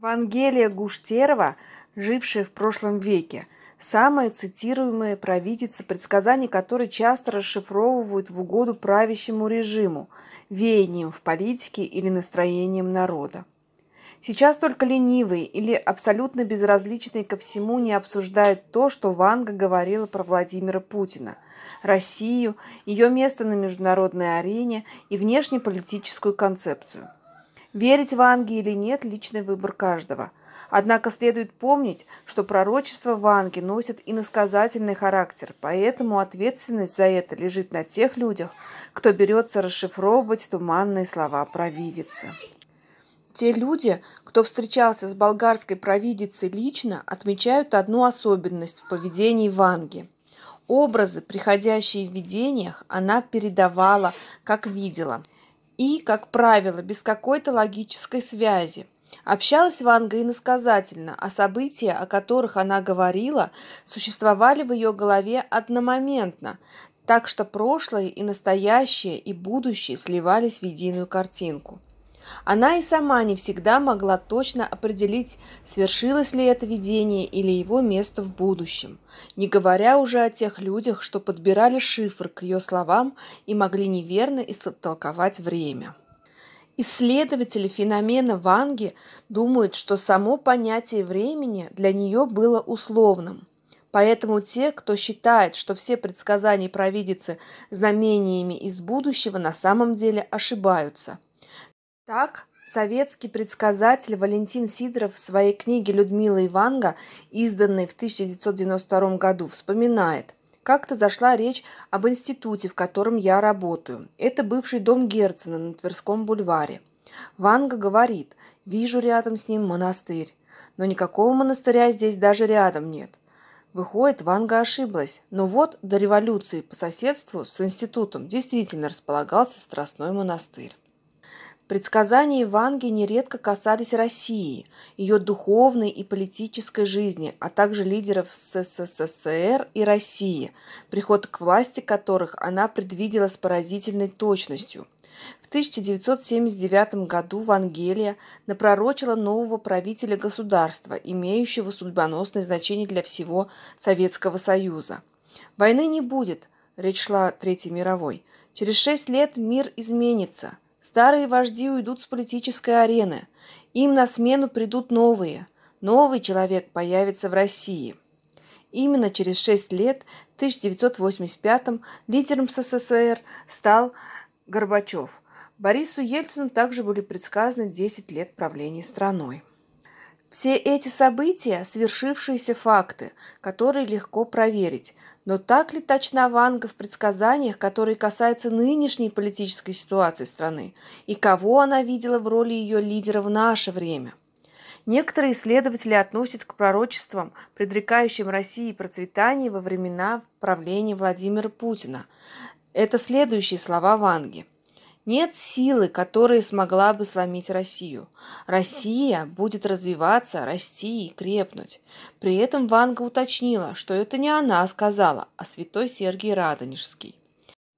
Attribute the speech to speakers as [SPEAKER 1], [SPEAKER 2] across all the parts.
[SPEAKER 1] Вангелия Гуштерова, жившая в прошлом веке, самая цитируемая провидица, предсказания которой часто расшифровывают в угоду правящему режиму, веянием в политике или настроением народа. Сейчас только ленивые или абсолютно безразличные ко всему не обсуждают то, что Ванга говорила про Владимира Путина, Россию, ее место на международной арене и внешнеполитическую концепцию – Верить в Анги или нет – личный выбор каждого. Однако следует помнить, что пророчество в Анге носит иносказательный характер, поэтому ответственность за это лежит на тех людях, кто берется расшифровывать туманные слова провидицы. Те люди, кто встречался с болгарской провидицей лично, отмечают одну особенность в поведении Ванги. Образы, приходящие в видениях, она передавала, как видела – и, как правило, без какой-то логической связи. Общалась Ванга иносказательно, а события, о которых она говорила, существовали в ее голове одномоментно, так что прошлое и настоящее и будущее сливались в единую картинку. Она и сама не всегда могла точно определить, свершилось ли это видение или его место в будущем, не говоря уже о тех людях, что подбирали шифр к ее словам и могли неверно истолковать время. Исследователи феномена Ванги думают, что само понятие времени для нее было условным. Поэтому те, кто считает, что все предсказания провидицы знамениями из будущего, на самом деле ошибаются – так, советский предсказатель Валентин Сидоров в своей книге «Людмила Иванга», изданной в 1992 году, вспоминает, как-то зашла речь об институте, в котором я работаю. Это бывший дом Герцена на Тверском бульваре. Ванга говорит, вижу рядом с ним монастырь. Но никакого монастыря здесь даже рядом нет. Выходит, Ванга ошиблась. Но «Ну вот до революции по соседству с институтом действительно располагался Страстной монастырь. Предсказания Ванги нередко касались России, ее духовной и политической жизни, а также лидеров СССР и России, приход к власти которых она предвидела с поразительной точностью. В 1979 году Вангелия напророчила нового правителя государства, имеющего судьбоносное значение для всего Советского Союза. «Войны не будет», – речь шла о Третьей мировой. «Через шесть лет мир изменится», – Старые вожди уйдут с политической арены. Им на смену придут новые. Новый человек появится в России. Именно через шесть лет, в 1985 лидером СССР стал Горбачев. Борису Ельцину также были предсказаны 10 лет правления страной. Все эти события – свершившиеся факты, которые легко проверить. Но так ли точна Ванга в предсказаниях, которые касаются нынешней политической ситуации страны? И кого она видела в роли ее лидера в наше время? Некоторые исследователи относят к пророчествам, предрекающим России процветание во времена правления Владимира Путина. Это следующие слова Ванги – нет силы, которая смогла бы сломить Россию. Россия будет развиваться, расти и крепнуть. При этом Ванга уточнила, что это не она сказала, а святой Сергий Радонежский.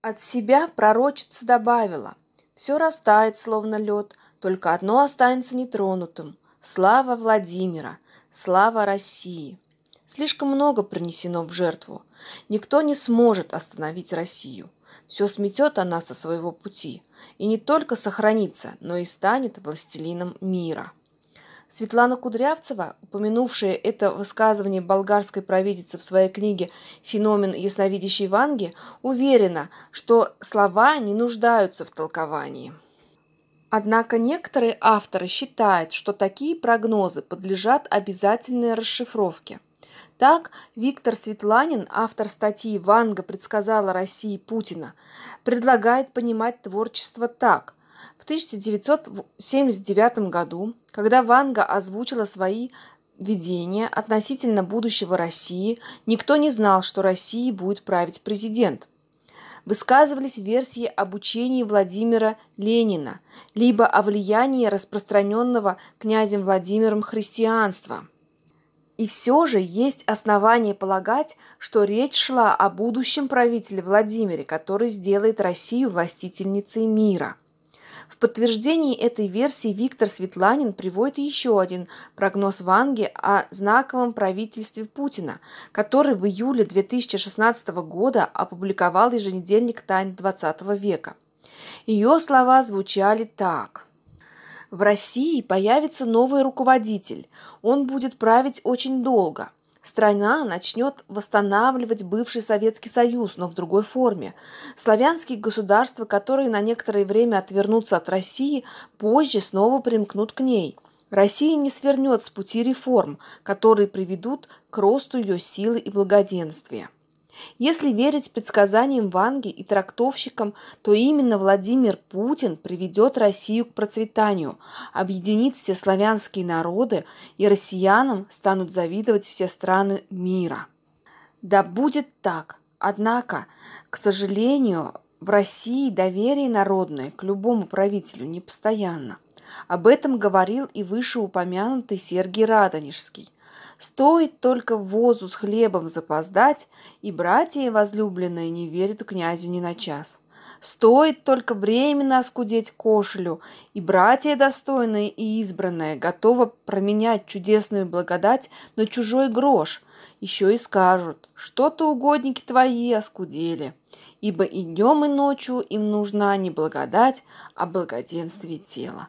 [SPEAKER 1] От себя пророчица добавила. Все растает, словно лед, только одно останется нетронутым. Слава Владимира, слава России. Слишком много принесено в жертву. Никто не сможет остановить Россию. Все сметет она со своего пути и не только сохранится, но и станет властелином мира. Светлана Кудрявцева, упомянувшая это высказывание болгарской провидицы в своей книге «Феномен ясновидящей Ванги», уверена, что слова не нуждаются в толковании. Однако некоторые авторы считают, что такие прогнозы подлежат обязательной расшифровке – так, Виктор Светланин, автор статьи «Ванга предсказала России Путина», предлагает понимать творчество так. В 1979 году, когда Ванга озвучила свои видения относительно будущего России, никто не знал, что России будет править президент. Высказывались версии об учении Владимира Ленина, либо о влиянии распространенного князем Владимиром христианства – и все же есть основания полагать, что речь шла о будущем правителе Владимире, который сделает Россию властительницей мира. В подтверждении этой версии Виктор Светланин приводит еще один прогноз Ванги о знаковом правительстве Путина, который в июле 2016 года опубликовал еженедельник «Тайн XX века». Ее слова звучали так – в России появится новый руководитель. Он будет править очень долго. Страна начнет восстанавливать бывший Советский Союз, но в другой форме. Славянские государства, которые на некоторое время отвернутся от России, позже снова примкнут к ней. Россия не свернет с пути реформ, которые приведут к росту ее силы и благоденствия. Если верить предсказаниям Ванги и трактовщикам, то именно Владимир Путин приведет Россию к процветанию, объединит все славянские народы, и россиянам станут завидовать все страны мира. Да будет так. Однако, к сожалению, в России доверие народное к любому правителю непостоянно. Об этом говорил и вышеупомянутый Сергей Радонежский – Стоит только в возу с хлебом запоздать, и братья и возлюбленные не верят князю ни на час. Стоит только временно оскудеть кошелю, и братья достойные и избранные готовы променять чудесную благодать на чужой грош. Еще и скажут, что-то угодники твои оскудели, ибо и днем, и ночью им нужна не благодать, а благоденствие тела.